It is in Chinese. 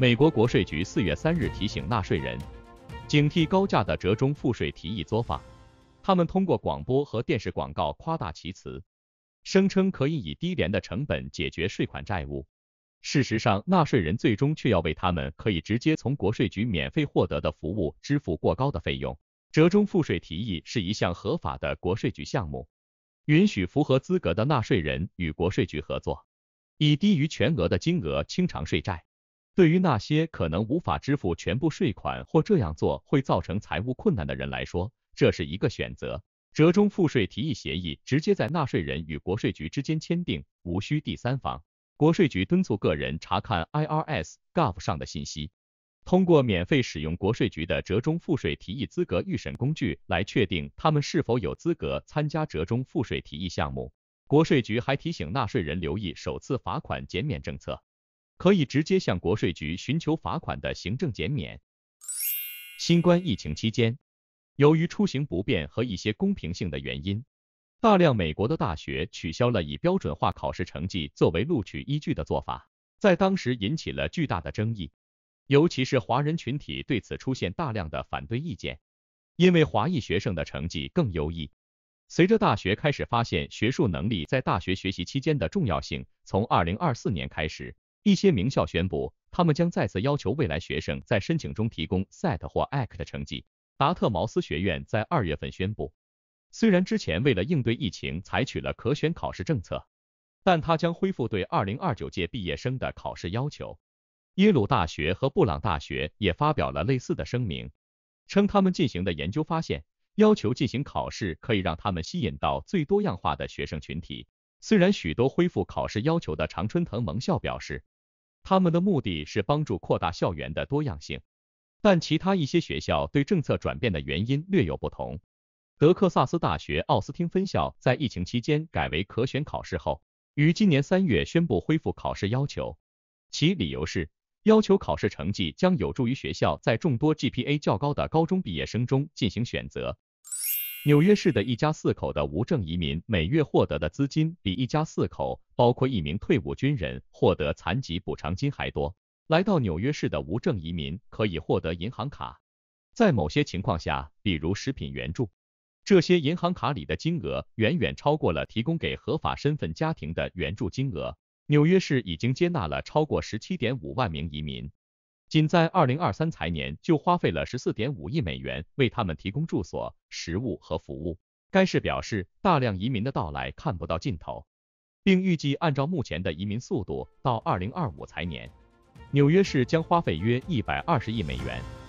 美国国税局四月三日提醒纳税人，警惕高价的折中付税提议做法。他们通过广播和电视广告夸大其词，声称可以以低廉的成本解决税款债务。事实上，纳税人最终却要为他们可以直接从国税局免费获得的服务支付过高的费用。折中付税提议是一项合法的国税局项目，允许符合资格的纳税人与国税局合作，以低于全额的金额清偿税债。对于那些可能无法支付全部税款或这样做会造成财务困难的人来说，这是一个选择。折中付税提议协议直接在纳税人与国税局之间签订，无需第三方。国税局敦促个人查看 IRS.gov 上的信息，通过免费使用国税局的折中付税提议资格预审工具来确定他们是否有资格参加折中付税提议项目。国税局还提醒纳税人留意首次罚款减免政策。可以直接向国税局寻求罚款的行政减免。新冠疫情期间，由于出行不便和一些公平性的原因，大量美国的大学取消了以标准化考试成绩作为录取依据的做法，在当时引起了巨大的争议，尤其是华人群体对此出现大量的反对意见，因为华裔学生的成绩更优异。随着大学开始发现学术能力在大学学习期间的重要性，从二零二四年开始。一些名校宣布，他们将再次要求未来学生在申请中提供 SAT 或 ACT 成绩。达特茅斯学院在二月份宣布，虽然之前为了应对疫情采取了可选考试政策，但他将恢复对二零二九届毕业生的考试要求。耶鲁大学和布朗大学也发表了类似的声明，称他们进行的研究发现，要求进行考试可以让他们吸引到最多样化的学生群体。虽然许多恢复考试要求的常春藤盟校表示，他们的目的是帮助扩大校园的多样性，但其他一些学校对政策转变的原因略有不同。德克萨斯大学奥斯汀分校在疫情期间改为可选考试后，于今年三月宣布恢复考试要求，其理由是要求考试成绩将有助于学校在众多 GPA 较高的高中毕业生中进行选择。纽约市的一家四口的无证移民每月获得的资金比一家四口，包括一名退伍军人获得残疾补偿金还多。来到纽约市的无证移民可以获得银行卡，在某些情况下，比如食品援助，这些银行卡里的金额远远超过了提供给合法身份家庭的援助金额。纽约市已经接纳了超过十七点五万名移民。仅在二零二三财年就花费了十四点五亿美元为他们提供住所、食物和服务。该市表示，大量移民的到来看不到尽头，并预计按照目前的移民速度，到二零二五财年，纽约市将花费约一百二十亿美元。